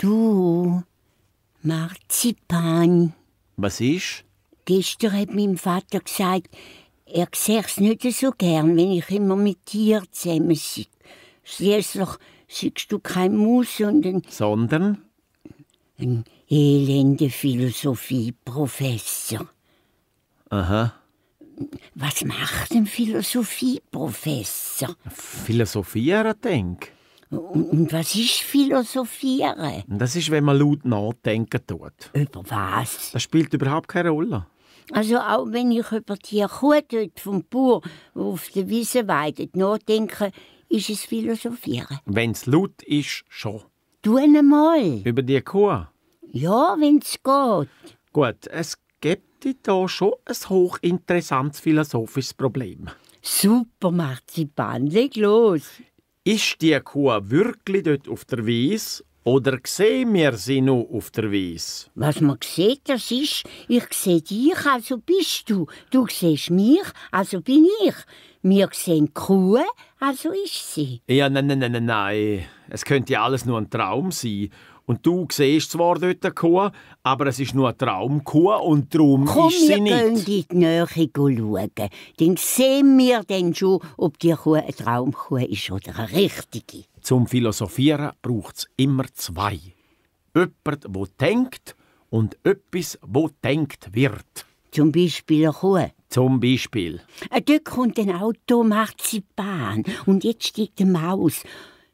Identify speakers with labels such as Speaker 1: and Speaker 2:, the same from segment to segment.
Speaker 1: Du, Marzipan. Was ist? Gestern hat mein Vater gesagt, er sehe es nicht so gern, wenn ich immer mit dir zusammen sei. Schließlich siehst du kein Maus und ein... Sondern? Ein elender Philosophieprofessor. Aha. Was macht ein Philosophieprofessor?
Speaker 2: Philosophieren, denk. Und, was ist Philosophieren? Das ist, wenn man laut nachdenken tut. Über was? Das spielt überhaupt keine Rolle.
Speaker 1: Also auch wenn ich über die Kuh vom Bauer, die auf der Wiese weidet, nachdenke, ist es Philosophieren.
Speaker 2: Wenn es laut ist, schon. Du einmal. Über die Kuh? Ja, wenn es geht. Gut, es gibt da schon ein hochinteressantes philosophisches Problem. Super, Marzipan, leg los. Ist die Kuh wirklich dort auf der Wiese oder sehen wir sie nur auf der Wiese?
Speaker 1: Was man sieht, das ist, ich sehe dich, also bist du. Du siehst mich, also bin ich. Wir sehen die Kuh, also ist sie.
Speaker 2: Ja, nein, nein, nein, nein. Es könnte ja alles nur ein Traum sein. Und du siehst zwar dort eine Kuh, aber es ist nur eine Traumkuh und darum Komm, ist sie nicht. Komm, wir gehen in
Speaker 1: die Nähe schauen. Dann sehen wir dann schon, ob die Kuh
Speaker 2: eine Traumkuh ist oder eine richtige. Zum Philosophieren braucht es immer zwei. Jemand, wo denkt und etwas, wo denkt wird. Zum Beispiel eine Kuh. Zum Beispiel.
Speaker 1: Äh, dort kommt ein Auto, macht sie Bahn und jetzt steigt eine Maus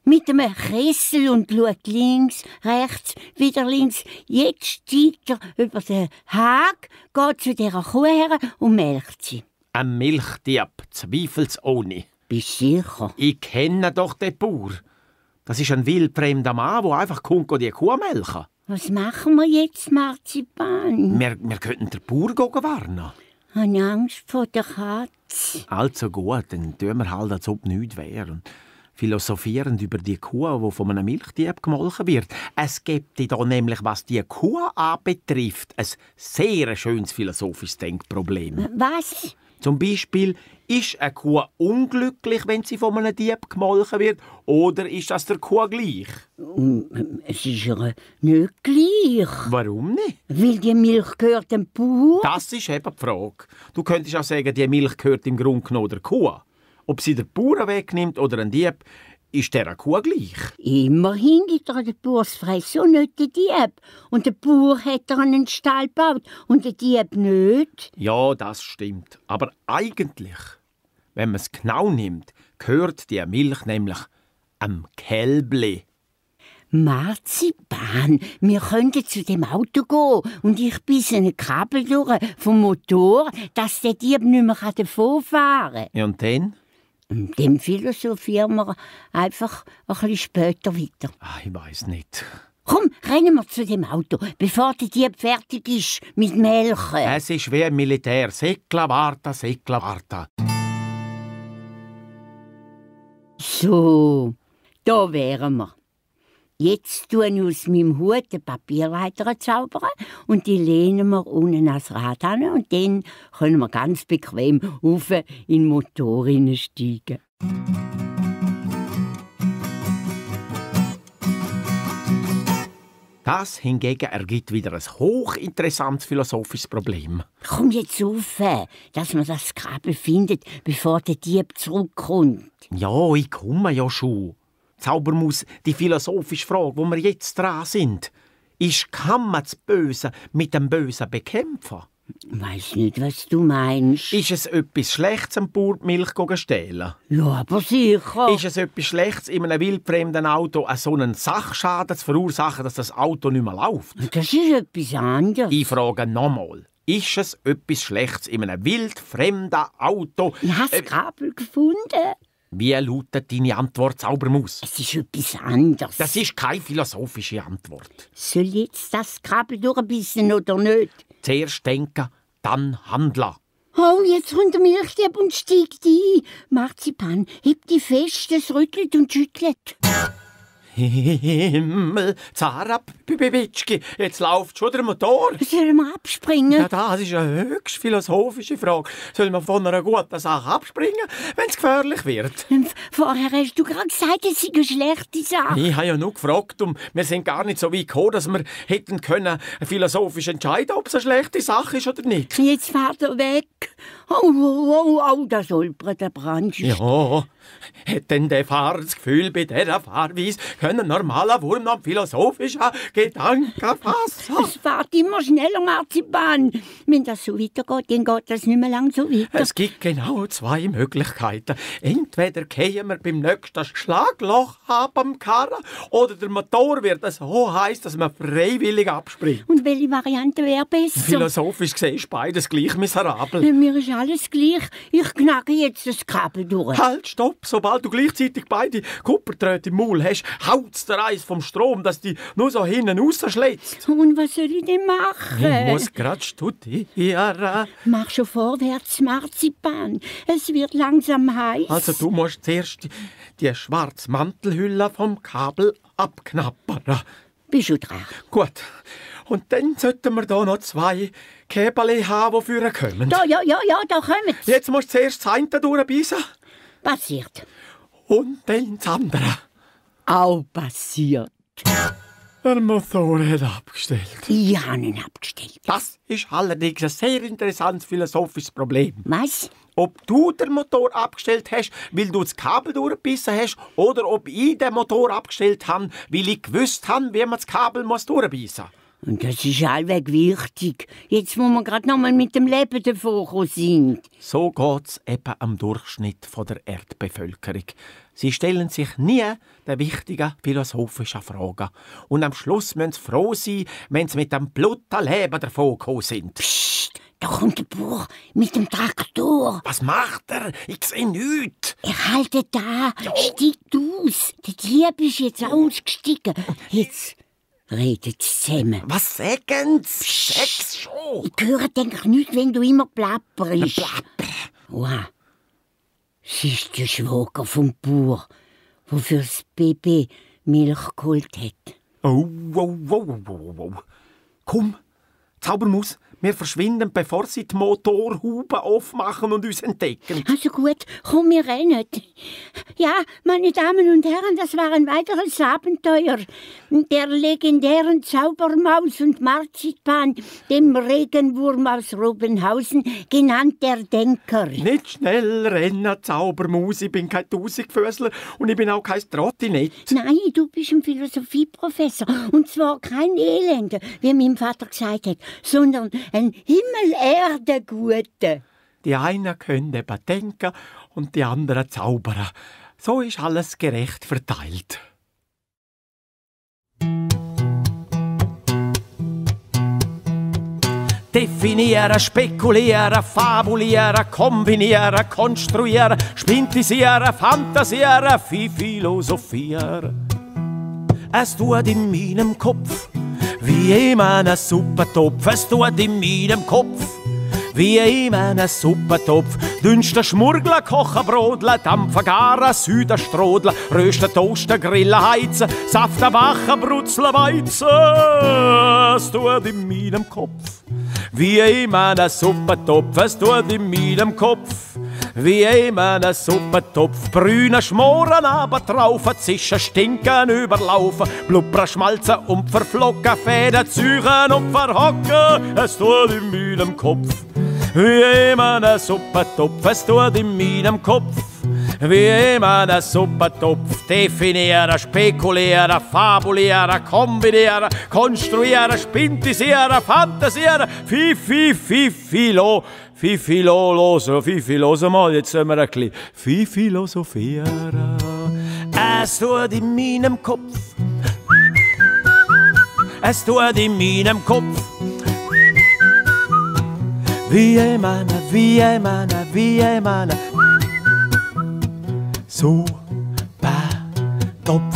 Speaker 1: mit einem Kessel und schaut links, rechts, wieder links. Jetzt steigt er über den Hag, geht zu dieser Kuh her und melkt
Speaker 2: sie. Ein Milchdieb, zweifelsohne. Bist du sicher? Ich kenne doch den Bauer. Das ist ein wildfremder Mann, der einfach kommt die Kuh melken
Speaker 1: Was machen wir jetzt, Marzipan?
Speaker 2: Wir, wir könnten den Bauer warnen.
Speaker 1: Ich habe Angst vor der Katze.
Speaker 2: Also gut, dann tun wir halt, als ob nichts wäre philosophierend über die Kuh, die von einem Milchdieb gemolken wird. Es gibt da nämlich, was die Kuh anbetrifft, ein sehr schönes philosophisches Denkproblem. Was? Zum Beispiel, ist eine Kuh unglücklich, wenn sie von einem Dieb gemolken wird, oder ist das der Kuh gleich? Mm, es ist ihr nicht gleich. Warum nicht? Weil die Milch gehört dem Bauer. Das ist eben die Frage. Du könntest auch sagen, die Milch gehört im Grunde genommen der Kuh. Ob sie der Bauern wegnimmt oder ein Dieb, ist der Kuh gleich. Immerhin gibt er der Bauersfrei
Speaker 1: und nicht den Dieb. Und der Bauer hat er einen Stall gebaut und der Dieb nicht.
Speaker 2: Ja, das stimmt. Aber eigentlich, wenn man es genau nimmt, gehört die Milch nämlich am Kälbli.
Speaker 1: Marzipan, wir könnten zu dem Auto gehen und ich bis ein Kabel durch vom Motor, dass der Dieb nicht mehr davonfahren kann.
Speaker 2: Ja, und dann? Und dem
Speaker 1: philosophieren wir einfach ein bisschen später weiter. Ach,
Speaker 2: ich weiß nicht.
Speaker 1: Komm, rennen wir zu dem Auto, bevor die Dieb fertig ist mit Melken.
Speaker 2: Es ist wie ein Militär. Sekla warta, sekla warta. So, da wären wir. Jetzt tun ich
Speaker 1: aus meinem Hut den Papierleiter zaubern und die lehnen wir unten ans Rad an und dann können wir ganz bequem auf in den Motor steigen.
Speaker 2: Das hingegen ergibt wieder ein hochinteressantes philosophisches Problem. Komm jetzt auf, dass man das Kabel findet, bevor der Dieb zurückkommt. Ja, ich komme ja schon. Zaubermaus, die philosophische Frage, wo wir jetzt dran sind, ist, kann man das Böse mit dem Bösen bekämpfen? Weiß nicht, was du meinst. Ist es etwas Schlechtes, am Bauer Milch zu stehlen? Ja, aber sicher. Ist es etwas Schlechtes, in einem wildfremden Auto so einen Sachschaden zu verursachen, dass das Auto nicht mehr läuft? Das ist etwas anderes. Ich frage nochmal. Ist es etwas Schlechtes, in einem wildfremden Auto... Ich habe das Kabel gefunden. Wie lautet deine Antwort, Zaubermaus? Es ist etwas anderes. Das ist keine philosophische Antwort. Soll jetzt das Kabel
Speaker 1: durchbissen oder nicht? Zuerst
Speaker 2: denken, dann handeln.
Speaker 1: Oh, jetzt kommt der Milchdieb und steigt ein. Marzipan, heb die fest, es rüttelt und schüttelt.
Speaker 2: Himmel, Zara Zarabibitschki, jetzt läuft schon der Motor. Soll man abspringen? Ja, das ist eine höchst philosophische Frage. Soll man von einer guten Sache abspringen, wenn es gefährlich wird?
Speaker 1: Ähm, vorher hast du gerade gesagt, es sei eine schlechte Sache. Ich
Speaker 2: habe ja nur gefragt und wir sind gar nicht so weit gekommen, dass wir hätten können philosophisch entscheiden, ob es eine schlechte Sache ist oder nicht. Jetzt fahr er weg
Speaker 1: Au, au, au, au, da solpert der Brand.
Speaker 2: Ja, hätten die Fahrer das Gefühl, bei dieser Fahrweise können normaler Wurm noch philosophischer Gedanken
Speaker 1: fassen. Es fährt immer schneller,
Speaker 2: Marzipan. Wenn das so weitergeht, dann geht das nicht mehr lang so weiter. Es gibt genau zwei Möglichkeiten. Entweder gehen wir beim nächsten Schlagloch ab am Karren oder der Motor wird so heiß, dass man freiwillig abspringt.
Speaker 1: Und welche Variante wäre besser?
Speaker 2: Philosophisch gesehen ist beides gleich miserabel.
Speaker 1: Mir ist alles gleich. Ich knacke jetzt das Kabel durch.
Speaker 2: Halt, stopp! Sobald du gleichzeitig beide Kupperträte im Maul hast, haut's der Eis vom Strom, dass die nur so hinten rausschlägt.
Speaker 1: Und was soll ich denn machen? Ich muss
Speaker 2: grad studieren.
Speaker 1: Mach schon vorwärts, Marzipan. Es wird langsam heiß. Also
Speaker 2: du musst zuerst die, die schwarze Mantelhülle vom Kabel abknappern. Bist du dran? Gut. Und dann sollten wir da noch zwei Käbeli haben, die vorne kommen? Da, ja, ja, ja, da kommen sie. Jetzt musst du zuerst das eine durchbeissen. Passiert. Und dann das andere. Auch passiert. Der Motor hat abgestellt. Ich habe ihn abgestellt. Das ist allerdings ein sehr interessantes philosophisches Problem. Was? Ob du den Motor abgestellt hast, weil du das Kabel durchgebissen hast, oder ob ich den Motor abgestellt habe, weil ich gewusst habe, wie man das Kabel muss durchbissen muss. Und das ist allweg wichtig. Jetzt muss man gerade noch mal mit dem Leben davon sind. So geht es eben am Durchschnitt von der Erdbevölkerung. Sie stellen sich nie der wichtigen philosophischen Fragen. Und am Schluss müssen sie froh sein, wenn sie mit dem blutigen Leben davon sind. Psst, da kommt der Buch
Speaker 1: mit dem Traktor.
Speaker 2: Was macht er? Ich sehe nichts.
Speaker 1: Er haltet da, ja. steigt aus. Der Dieb ist jetzt ausgestiegen. Jetzt Redet zusammen. Was sagen's? Psst. Sag's schon! Ich höre denk nüt, wenn du immer plapperst. Plapper! Oha. Sie ist der Schwager
Speaker 2: vom Bauer, der fürs Baby Milch geholt hat. Oh, wow, wow, wow, wow, oh. Komm, Zaubermaus, wir verschwinden, bevor sie die Motorhaube aufmachen und uns entdecken. Also gut, komm, wir rennen.
Speaker 1: Ja, meine Damen und Herren, das war ein weiteres Abenteuer der legendären Zaubermaus und Marzipan, dem Regenwurm aus Rubenhausen,
Speaker 2: genannt der Denker. Nicht schnell rennen, Zaubermaus, ich bin kein Tausendfüßler und ich bin auch kein Trottinett. Nein, du bist ein Philosophieprofessor und
Speaker 1: zwar kein Elender, wie mein Vater gesagt hat, sondern ein Himmel, Erde, Gute.
Speaker 2: Die einen können eben denken und die anderen zaubern. So ist alles gerecht verteilt. Definieren, spekulieren, fabulieren, kombinieren, konstruieren, spintisieren, fantasieren, viel philosophieren. Es tut in meinem Kopf wie immer ein Suppentopf, es tut in meinem Kopf. Wie immer ein Suppentopf, dünster Schmurgler, Kocher, Brodler, dampfen garen, Süden strodeln, rösten, toasten, grillen, heizen, saften, wachen, brutzeln, weizen. Es tut in meinem Kopf. Wie immer ein Suppentopf, es tut in meinem Kopf wie immer einem Suppentopf. Brüne schmoren, aber drauf, zischen, stinken, überlaufen, blubber, schmalzen und verflocken, Fäden züchen und verhocken, es tut in meinem Kopf. Wie immer einem Suppentopf, es tut in meinem Kopf wie immer der Suppentopf. Definieren, spekulieren, fabulieren, kombinieren, konstruieren, spintisieren, fantasieren, fi, fi, fi, filo. Fifi loso, Fifi loso mal, jetzt sollen wir ein bisschen Fifi philosophieren. Es tut in meinem Kopf, es tut in meinem Kopf. Wie ein Mann, wie ein Mann, wie ein Mann. So, bei Topf.